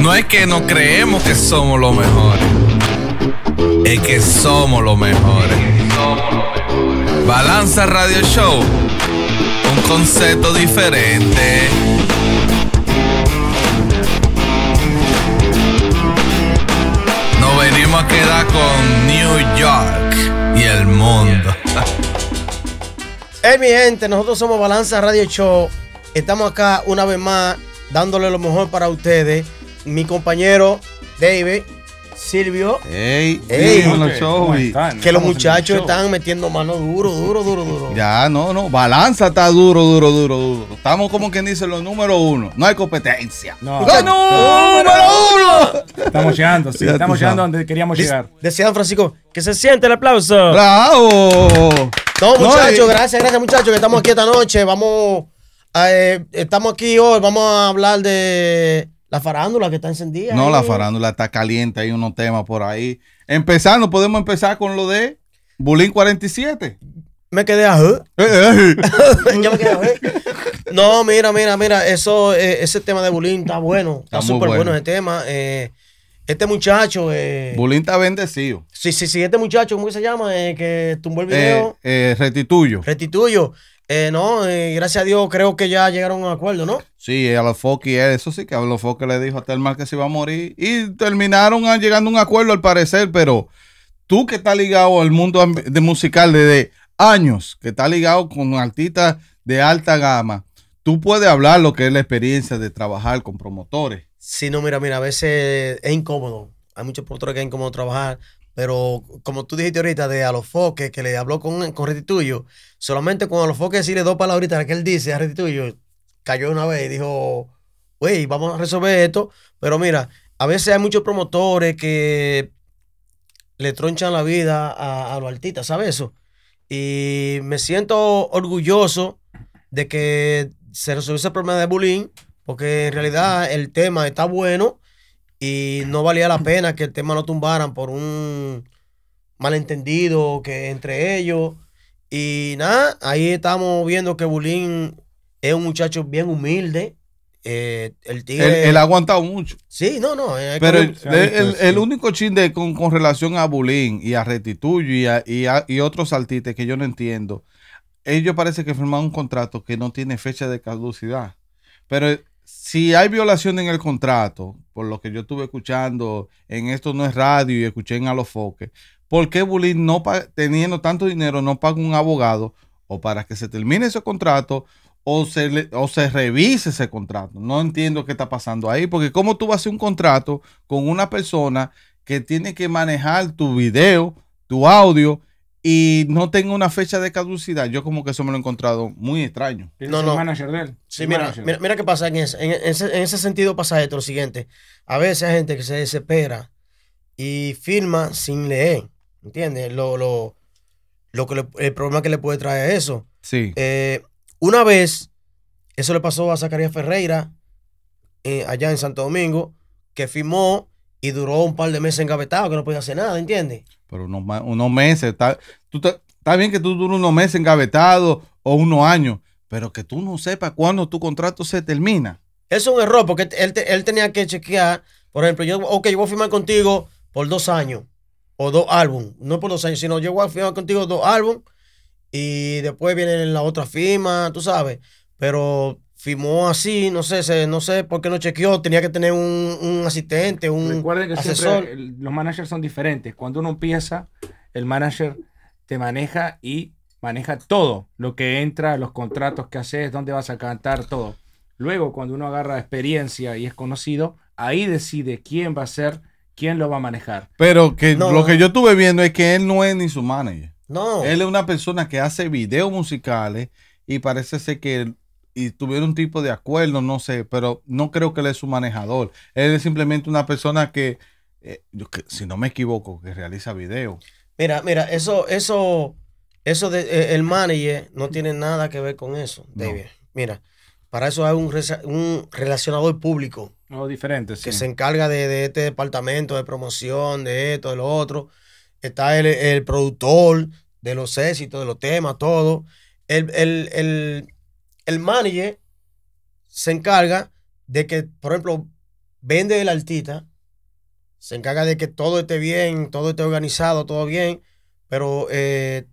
No es que no creemos que somos los mejores. Es que somos los mejores. Balanza Radio Show. Un concepto diferente. Nos venimos a quedar con New York y el mundo. Hey, mi gente, nosotros somos Balanza Radio Show. Estamos acá una vez más dándole lo mejor para ustedes mi compañero David Silvio. Ey, ey, que los muchachos están metiendo mano duro, duro, duro, duro. Ya, no, no. Balanza está duro, duro, duro, duro. Estamos como quien dice los número uno. No hay competencia. No. no, uno! Estamos llegando, sí. estamos llegando donde queríamos llegar. Decía Francisco, que se siente el aplauso. ¡Bravo! No, muchachos, gracias, gracias, muchachos, que estamos aquí esta noche. Vamos. Eh, estamos aquí hoy. Vamos a hablar de la farándula que está encendida. No, la farándula está caliente, hay unos temas por ahí. Empezando, podemos empezar con lo de Bulín 47. Me quedé a... Eh, eh, eh. No, mira, mira, mira, eso, ese tema de Bulín está bueno, está súper bueno. ese tema. este muchacho... Eh... Bulín está bendecido. Sí, sí, sí, este muchacho, ¿cómo se llama? que tumbó el video. retituyo. Retituyo. no, gracias a Dios creo que ya llegaron a un acuerdo, ¿no? Sí, a los Foki, eh, eso sí que a los Foki le dijo a Telmar que se iba a morir. Y terminaron ah, llegando a un acuerdo al parecer, pero tú que estás ligado al mundo de musical desde años, que estás ligado con artistas de alta gama, tú puedes hablar lo que es la experiencia de trabajar con promotores. Sí, no, mira, mira, a veces es incómodo. Hay muchos promotores que es incómodo trabajar, pero como tú dijiste ahorita de a los Alofoque, que le habló con, con Retituyo, solamente con Alofoque decirle dos palabritas que él dice a Retituyo, cayó una vez y dijo, wey vamos a resolver esto. Pero mira, a veces hay muchos promotores que le tronchan la vida a, los artistas, ¿sabes eso? Y me siento orgulloso de que se resolvió ese problema de bullying, porque en realidad el tema está bueno y no valía la pena que el tema lo tumbaran por un malentendido que entre ellos. Y nada, ahí estamos viendo que Bulín es un muchacho bien humilde. Eh, el tigre. Él, ha aguantado mucho. Sí, no, no. Eh, Pero el, único chiste con, con, relación a Bulín y a Retituyo y, otros saltites que yo no entiendo, ellos parece que firmaron un contrato que no tiene fecha de caducidad. Pero si hay violación en el contrato, por lo que yo estuve escuchando en Esto No es Radio y escuché en Alofoque los ¿por qué Bulín, no teniendo tanto dinero, no paga un abogado o para que se termine ese contrato o se, o se revise ese contrato. No entiendo qué está pasando ahí, porque cómo tú vas a hacer un contrato con una persona que tiene que manejar tu video, tu audio y no tenga una fecha de caducidad. Yo como que eso me lo he encontrado muy extraño. No, no. manager de él. Sí, mira, mira, qué pasa en ese, sentido pasa esto, lo siguiente. A veces hay gente que se desespera y firma sin leer, ¿entiendes? Lo, lo, que el problema que le puede traer eso. Sí. Eh, una vez, eso le pasó a Zacarías Ferreira, eh, allá en Santo Domingo, que firmó y duró un par de meses engavetado, que no podía hacer nada, ¿entiendes? Pero unos, meses, está, está bien que tú dures unos meses engavetado o unos años, pero que tú no sepas cuándo tu contrato se termina. Eso es un error, porque él, él, tenía que chequear, por ejemplo, yo, yo voy a firmar contigo por dos años o dos álbumes, no por dos años, sino yo voy a firmar contigo dos álbumes y después viene la otra firma, tú sabes, pero firmó así, no sé, no sé por qué no chequeó, tenía que tener un, asistente, un Recuerden que asesor. los managers son diferentes. Cuando uno empieza, el manager te maneja y maneja todo, lo que entra, los contratos que haces, dónde vas a cantar, todo. Luego, cuando uno agarra experiencia y es conocido, ahí decide quién va a ser, quién lo va a manejar. Pero que lo que yo estuve viendo es que él no es ni su manager. No. Él es una persona que hace videos musicales y parece ser que y tuvieron un tipo de acuerdo, no sé, pero no creo que él es su manejador. Él es simplemente una persona que, eh, si no me equivoco, que realiza videos. Mira, mira, eso, eso, eso de, eh, el manager no tiene nada que ver con eso, David. Mira, para eso hay un, un relacionador público. No, diferente, Que se encarga de, de este departamento, de promoción, de esto, de lo otro está el, productor de los éxitos, de los temas, todo. El, manager se encarga de que, por ejemplo, vende el artista, se encarga de que todo esté bien, todo esté organizado, todo bien, pero eh,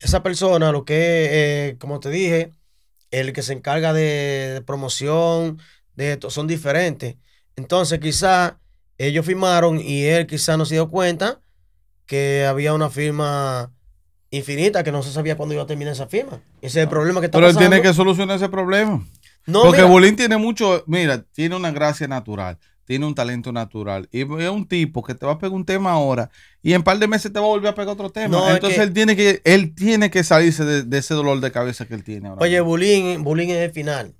esa persona, lo que, eh, como te dije, el que se encarga de, promoción, de esto, son diferentes. Entonces, quizá ellos firmaron y él quizás no se dio cuenta que había una firma infinita que no se sabía cuándo iba a terminar esa firma. Ese es el problema que está Pero él tiene que solucionar ese problema. No, Porque Bulín tiene mucho, mira, tiene una gracia natural, tiene un talento natural. Y es un tipo que te va a pegar un tema ahora y en un par de meses te va a volver a pegar otro tema. Entonces él tiene que, él tiene que salirse de, ese dolor de cabeza que él tiene ahora. Oye, Bulín Bolín es el final.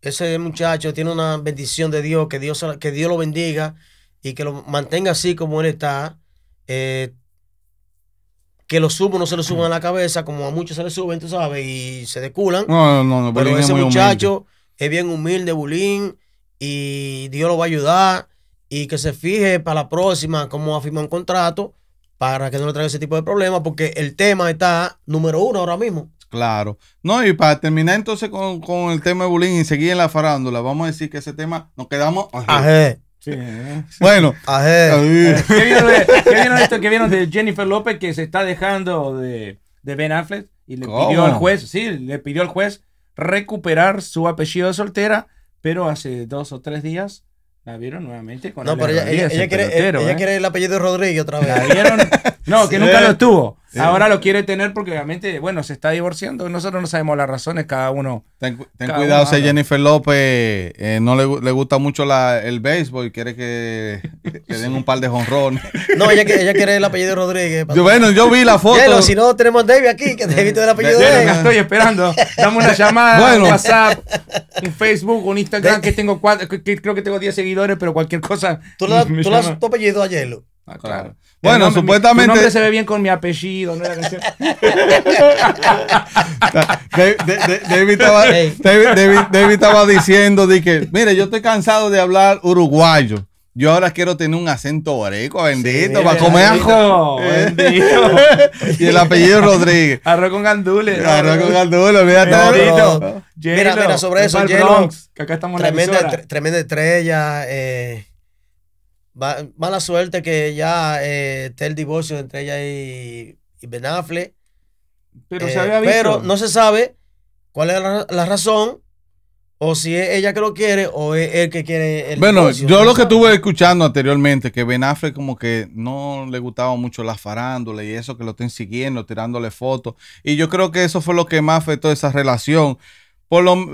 Ese muchacho tiene una bendición de Dios, que Dios, que Dios lo bendiga y que lo mantenga así como él está. Eh, que los subo no se lo suban a la cabeza, como a muchos se le suben, tú sabes, y se deculan. No, no, no, Pero ese muchacho es bien humilde, Bulín, y Dios lo va a ayudar, y que se fije para la próxima cómo afirma un contrato para que no le traiga ese tipo de problemas, porque el tema está número uno ahora mismo. Claro. No, y para terminar entonces con, con el tema de bulín y seguir en la farándula, vamos a decir que ese tema nos quedamos Bueno, eh, ¿Qué, vieron de, ¿Qué vieron esto que vieron de Jennifer López que se está dejando de, de Ben Affleck? Y le pidió al juez, sí, le pidió al juez recuperar su apellido de soltera, pero hace dos o tres días la vieron nuevamente con no, pero ella, ella, ¿eh? quiere, el apellido de Rodríguez otra vez. La vieron, no, que nunca lo tuvo. Ahora lo quiere tener porque obviamente, bueno, se está divorciando. Nosotros no sabemos las razones, cada uno. Ten, cuidado, se Jennifer López eh, no le, le, gusta mucho la, el béisbol, quiere que, le den un par de jonrones. No, ella, quiere el apellido de Rodríguez. Yo, bueno, yo vi la foto. Yelo, si no, tenemos a David aquí, que David tiene eh, el apellido de, de Estoy esperando. Dame una llamada, un WhatsApp, un Facebook, un Instagram, que tengo cuatro, que, creo que tengo 10 seguidores, pero cualquier cosa. ¿Tú le das tu apellido a Yelo? Ah, claro. Bueno, supuestamente. No se ve bien con mi apellido, ¿no? David, estaba, David, estaba diciendo mire, yo estoy cansado de hablar uruguayo. Yo ahora quiero tener un acento oreco, bendito, para comer ajo. Bendito. y el apellido Rodríguez. Arroz con gandules. Arroz con gandules, mira todo. Mira, sobre eso, Jelo. que acá estamos tremenda, en tremenda estrella. Eh mala suerte que ya eh, esté el divorcio entre ella y, Benafle Pero, eh, pero no se sabe cuál es la, razón o si es ella que lo quiere o es él que quiere el Bueno, yo lo que estuve escuchando anteriormente, que Benafle como que no le gustaba mucho la farándula y eso que lo estén siguiendo, tirándole fotos. Y yo creo que eso fue lo que más afectó esa relación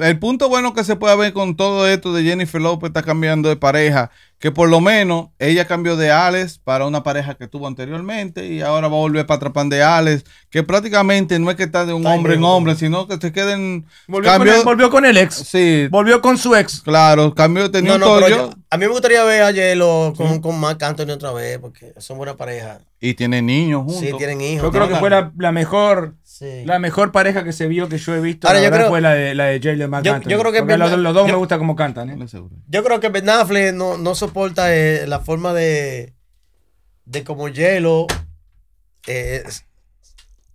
el punto bueno que se puede ver con todo esto de Jennifer López está cambiando de pareja, que por lo menos ella cambió de Alex para una pareja que tuvo anteriormente y ahora va a volver para atrapar de Alex, que prácticamente no es que está de un hombre en hombre, sino que se queden... Volvió, con el, volvió con el ex. Sí. Volvió con su ex. Claro, cambió, de no, A mí me gustaría ver a Yelo con, sí. con Anthony otra vez, porque son buena pareja. Y tienen niños juntos. Sí, tienen hijos. Yo creo que fue la, la mejor la mejor pareja que se vio que yo he visto yo creo, fue la de, la de Jalen Yo, creo que los, dos me gusta como cantan. ¿eh? Yo creo que Ben no, soporta eh, la forma de, de como hielo eh,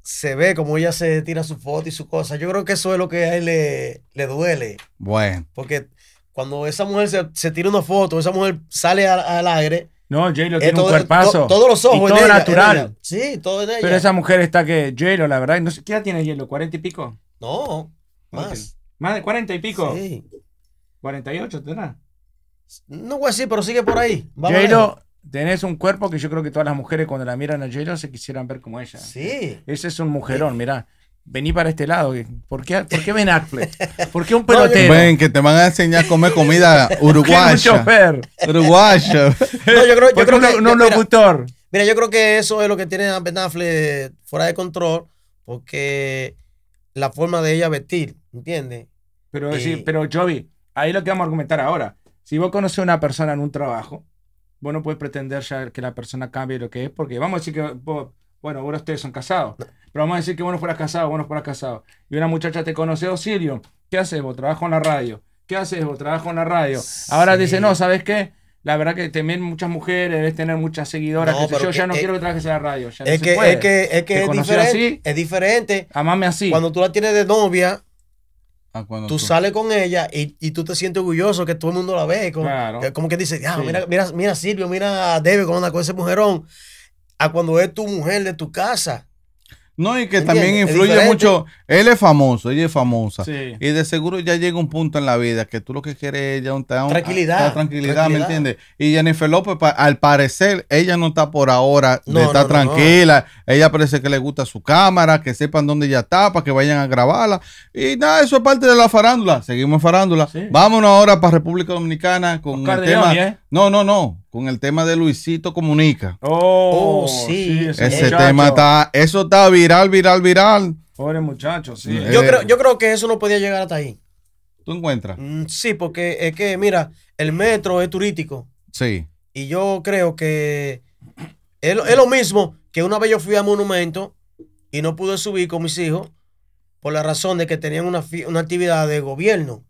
se ve como ella se tira su foto y su cosa. Yo creo que eso es lo que a él le, duele. Bueno. Porque cuando esa mujer se, tira una foto, esa mujer sale al aire, no, j eh, tiene un cuerpazo. todos los ojos. todo natural. sí, todo ella. Pero esa mujer está que j la verdad. No sé, ¿Qué edad tiene J-Lo? ¿40 y pico? No, más. Más de 40 y pico. Sí. 48 tendrá. No voy a pero sigue por ahí. J-Lo, tenés un cuerpo que yo creo que todas las mujeres cuando la miran a j se quisieran ver como ella. Sí. Ese es un mujerón, mira eh, mirá vení para este lado. ¿Por qué, por qué Ben Affleck? ¿Por qué un pelotero? Ven, que te van a enseñar a comer comida uruguaya. uruguaya. No, yo creo, yo creo que... Un, un Mira, yo creo que eso es lo que tiene a Ben Affleck fuera de control, porque la forma de ella vestir, ¿entiendes? Pero, eh, sí, pero Joby, ahí lo que vamos a argumentar ahora. Si vos conoces a una persona en un trabajo, vos no puedes pretender ya que la persona cambie lo que es, porque vamos a decir que bueno, ahora ustedes son casados. Pero vamos a decir que bueno fuera fueras casado, bueno fuera casado. Y una muchacha te conoce, oh Sirio, ¿qué haces vos? Trabajo en la radio. ¿Qué haces vos? Trabajo en la radio. Ahora dice, no, ¿sabes qué? La verdad que también muchas mujeres, debes tener muchas seguidoras. yo ya no quiero que trabajes en la radio. es, que, es, que, es que es diferente. es diferente. Amame así. Cuando tú la tienes de novia, ah, tú, sales con ella y, tú te sientes orgulloso que todo el mundo la ve. Como, como que dice, mira, mira, mira Silvio, mira a Debe con anda con ese mujerón cuando es tu mujer de tu casa. No, y que también influye mucho. Él es famoso, ella es famosa. Y de seguro ya llega un punto en la vida que tú lo que quieres es ya un, tranquilidad, tranquilidad. ¿me entiendes? Y Jennifer López, al parecer, ella no está por ahora, está tranquila. ella parece que le gusta su cámara, que sepan dónde ella está, para que vayan a grabarla. Y nada, eso es parte de la farándula. Seguimos en farándula. Vámonos ahora para República Dominicana con el tema. No, no, no con el tema de Luisito Comunica. Oh, oh sí. ese, tema está, eso está viral, viral, viral. Pobre muchachos. sí. Eh, yo, creo, yo creo que eso no podía llegar hasta ahí. ¿Tú encuentras? Mm, sí, porque es que, mira, el metro es turístico. Sí. Y yo creo que es, lo mismo que una vez yo fui a Monumento y no pude subir con mis hijos por la razón de que tenían una actividad de gobierno.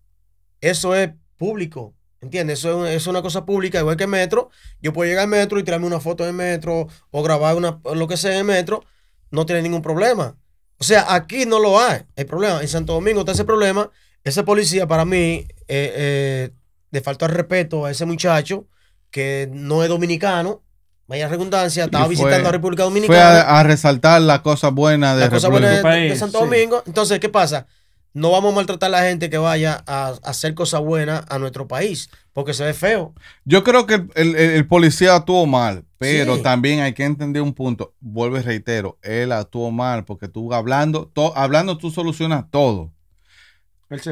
Eso es público. ¿Entiendes? Eso es, una cosa pública, igual que el Metro. Yo puedo llegar al Metro y tirarme una foto de Metro o grabar una, lo que sea en Metro. No tiene ningún problema. O sea, aquí no lo hay. Hay problema. En Santo Domingo está ese problema. Ese policía, para mí, eh, eh, le faltó respeto a ese muchacho que no es dominicano. Vaya redundancia, estaba visitando a República Dominicana. Fue a, resaltar las cosas buenas de, la cosa buena de, Santo Domingo. Entonces, ¿qué pasa? no vamos a maltratar a la gente que vaya a, hacer cosas buenas a nuestro país, porque se ve feo. Yo creo que el, policía actuó mal, pero también hay que entender un punto. Vuelvo y reitero, él actuó mal, porque tú hablando, hablando tú solucionas todo.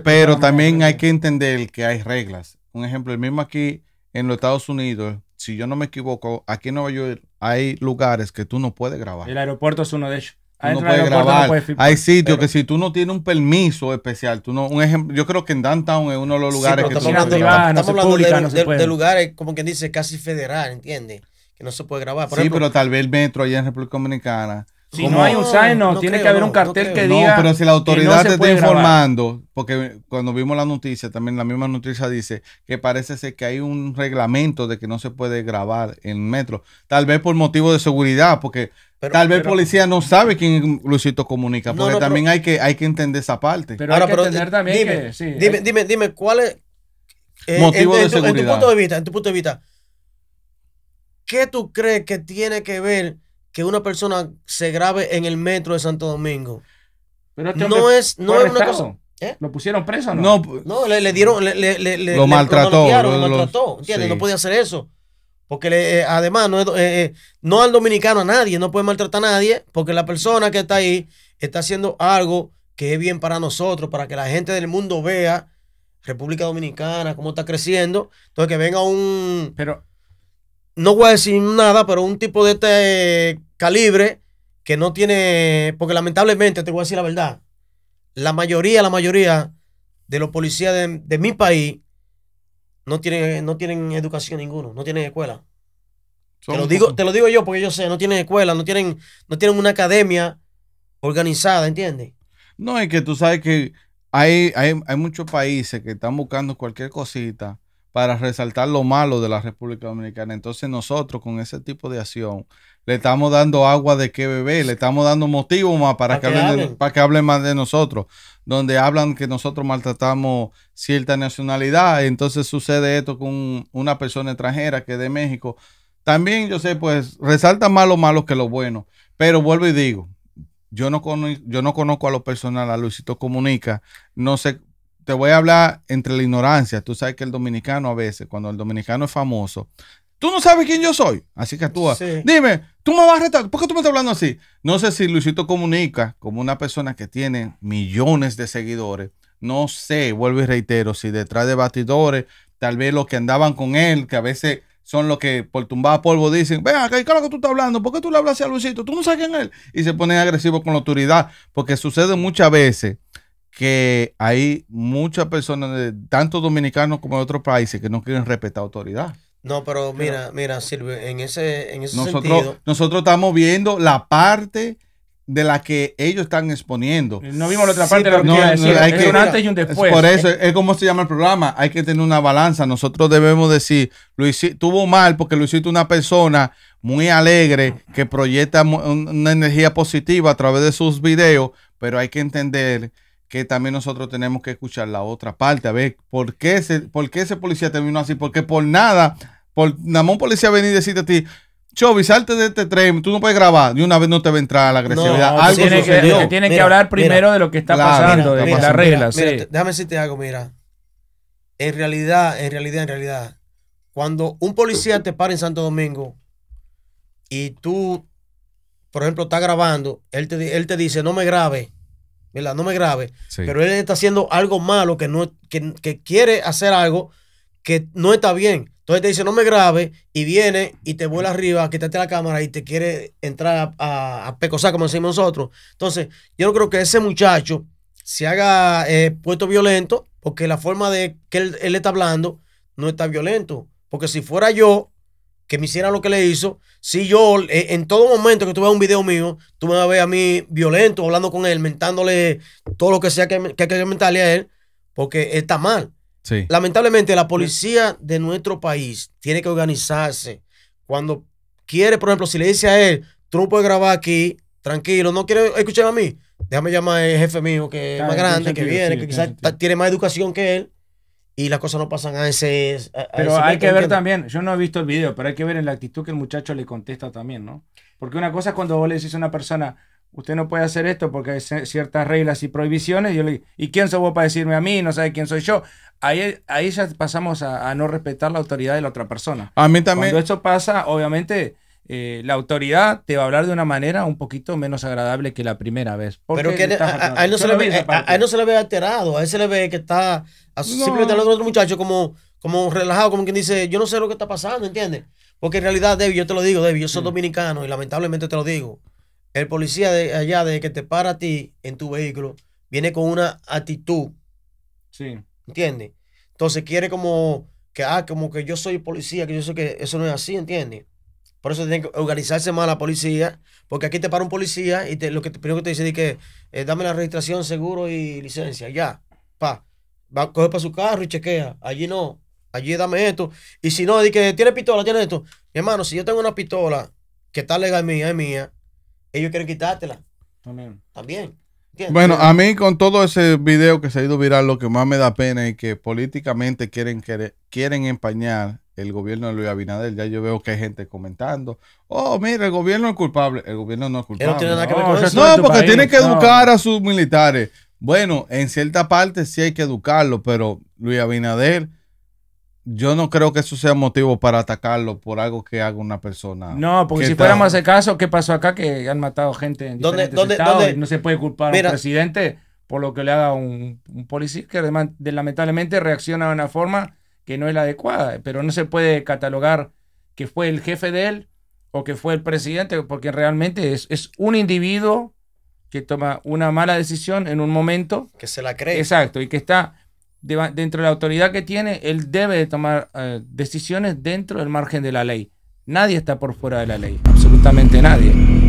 Pero también hay que entender que hay reglas. Un ejemplo, el mismo aquí en los Estados Unidos, si yo no me equivoco, aquí en Nueva York hay lugares que tú no puedes grabar. El aeropuerto es uno de ellos no grabar. Hay sitios que si tú no tienes un permiso especial, tú no, un yo creo que en Downtown es uno de los lugares que estamos hablando, estamos hablando de, lugares, como quien dice, casi federal, ¿entiendes? Que no se puede grabar. sí, pero tal vez el metro allá en República Dominicana si no hay un sign, tiene que haber un cartel que diga. No, pero si la autoridad te está informando, porque cuando vimos la noticia, también la misma noticia dice que parece ser que hay un reglamento de que no se puede grabar en metro. Tal vez por motivo de seguridad, porque tal vez policía no sabe quién Luisito comunica, porque también hay, que, hay que entender esa parte. Pero Ahora, entender también dime, dime, dime, ¿cuál es. Eh, motivo de seguridad. En tu punto de vista, en tu punto de vista, ¿qué tú crees que tiene que ver? que una persona se grabe en el metro de Santo Domingo. Pero este no es, no es una cosa. ¿Eh? ¿Lo pusieron preso o no? No, pues, le, dieron, le, lo maltrató. Lo, maltrató, ¿entiendes? No podía hacer eso. Porque eh, además, no, eh, no al dominicano, a nadie, no puede maltratar a nadie, porque la persona que está ahí está haciendo algo que es bien para nosotros, para que la gente del mundo vea República Dominicana, cómo está creciendo. Entonces, que venga un. Pero. No voy a decir nada, pero un tipo de este calibre que no tiene, porque lamentablemente, te voy a decir la verdad, la mayoría, la mayoría de los policías de, mi país no tienen, no tienen educación ninguno, no tienen escuela. Te lo, digo, te lo digo yo porque yo sé, no tienen escuela, no tienen, no tienen una academia organizada, ¿entiendes? No, es que tú sabes que hay, hay, hay muchos países que están buscando cualquier cosita para resaltar lo malo de la República Dominicana. Entonces nosotros con ese tipo de acción le estamos dando agua de qué beber, le estamos dando motivo más para, que, hable para que hablen más de nosotros, donde hablan que nosotros maltratamos cierta nacionalidad, entonces sucede esto con una persona extranjera que es de México. También yo sé, pues resalta más lo malo que lo bueno, pero vuelvo y digo, yo no, conozco, yo no conozco a lo personal, a Luisito Comunica, no sé, te voy a hablar entre la ignorancia, tú sabes que el dominicano a veces, cuando el dominicano es famoso, tú no sabes quién yo soy, así que tú Dime, Tú me vas a retar. ¿Por qué tú me estás hablando así? No sé si Luisito comunica como una persona que tiene millones de seguidores. No sé, vuelvo y reitero, si detrás de batidores, tal vez los que andaban con él, que a veces son los que por tumbada polvo dicen, ven acá, ¿qué es lo que tú estás hablando? ¿Por qué tú le hablas así a Luisito? Tú no sabes quién él. Y se ponen agresivos con la autoridad, porque sucede muchas veces que hay muchas personas, tanto dominicanos como de otros países, que no quieren respetar autoridad. No, pero mira, mira, Silvio, en ese, en ese nosotros, sentido... Nosotros estamos viendo la parte de la que ellos están exponiendo. Eh, no vimos la otra parte de no, hay es un antes y un después. Por eso, es como se llama el programa, hay que tener una balanza. Nosotros debemos decir, Luisito tuvo mal porque Luisito es una persona muy alegre que proyecta una energía positiva a través de sus videos, pero hay que entender que también nosotros tenemos que escuchar la otra parte, a ver por qué ese, por qué ese policía terminó así, porque por nada por, nada un policía venir y decirte a ti, Chovi, salte de este tren, tú no puedes grabar. De una vez no te va a entrar la agresividad. algo que, que hablar primero de lo que está pasando, de las reglas. Déjame decirte algo, mira. En realidad, en realidad, en realidad, cuando un policía te para en Santo Domingo y tú, por ejemplo, estás grabando, él te, él te dice, no me grabe, Mira, No me grabe. Pero él está haciendo algo malo, que, no, que quiere hacer algo que no está bien entonces te dice, no me grabe, y viene y te vuela arriba, quítate la cámara y te quiere entrar a, pecosar, como decimos nosotros. Entonces, yo no creo que ese muchacho se haga eh, puesto violento, porque la forma de que él, está hablando no está violento. Porque si fuera yo que me hiciera lo que le hizo, si yo eh, en todo momento que tú veas un video mío, tú me vas a ver a mí violento, hablando con él, mentándole todo lo que sea que, que hay que mentarle a él, porque está mal. Lamentablemente, la policía de nuestro país tiene que organizarse. Cuando quiere, por ejemplo, si le dice a él, tú no puedes grabar aquí, tranquilo, no quiere escuchar a mí, déjame llamar al jefe mío que es ah, más grande, que, viene, que quizás tiene más educación que él. Y las cosas no pasan a ese. pero hay que ver también, yo no he visto el video, pero hay que ver en la actitud que el muchacho le contesta también, ¿no? Porque una cosa es cuando vos le decís a una persona, usted no puede hacer esto porque hay ciertas reglas y prohibiciones. Y yo le ¿y quién sos vos para decirme a mí? No sabe quién soy yo. Ahí, ahí ya pasamos a, no respetar la autoridad de la otra persona. A mí también. Cuando eso pasa, obviamente, eh, la autoridad te va a hablar de una manera un poquito menos agradable que la primera vez. Pero a, él no se le ve, alterado, a él se le ve que está simplemente simplemente con otro muchacho como, como relajado, como quien dice, yo no sé lo que está pasando, ¿entiendes? Porque en realidad, Debbie, yo te lo digo, Debbie, yo soy mm. dominicano y lamentablemente te lo digo el policía de allá, de que te para a ti en tu vehículo, viene con una actitud. Sí. ¿Entiendes? Entonces quiere como que, ah, como que yo soy policía, que yo sé que eso no es así, ¿entiendes? Por eso tiene que organizarse más la policía, porque aquí te para un policía y te, lo que primero que te dice es que eh, dame la registración, seguro y licencia, ya, pa. Va a coger para su carro y chequea. Allí no, allí dame esto. Y si no, dice que tiene pistola, tiene esto. hermano, si yo tengo una pistola que está legal mía, es mía, ellos quieren quitártela. También. También. Bueno, a mí con todo ese video que se ha ido viral, lo que más me da pena es que políticamente quieren, quieren empañar el gobierno de Luis Abinader. Ya yo veo que hay gente comentando, oh, mira, el gobierno es culpable. El gobierno no es culpable. no, porque tiene que educar a sus militares. Bueno, en cierta parte sí hay que educarlo, pero Luis Abinader yo no creo que eso sea motivo para atacarlo por algo que haga una persona. No, porque si fuéramos a caso, ¿qué pasó acá? Que han matado gente en ¿Dónde, diferentes no se puede culpar al a un presidente por lo que le haga un, policía que lamentablemente reacciona de una forma que no es la adecuada, pero no se puede catalogar que fue el jefe de él o que fue el presidente, porque realmente es, es un individuo que toma una mala decisión en un momento. Que se la cree. Exacto, y que está dentro de la autoridad que tiene, él debe tomar eh, decisiones dentro del margen de la ley. Nadie está por fuera de la ley, absolutamente nadie.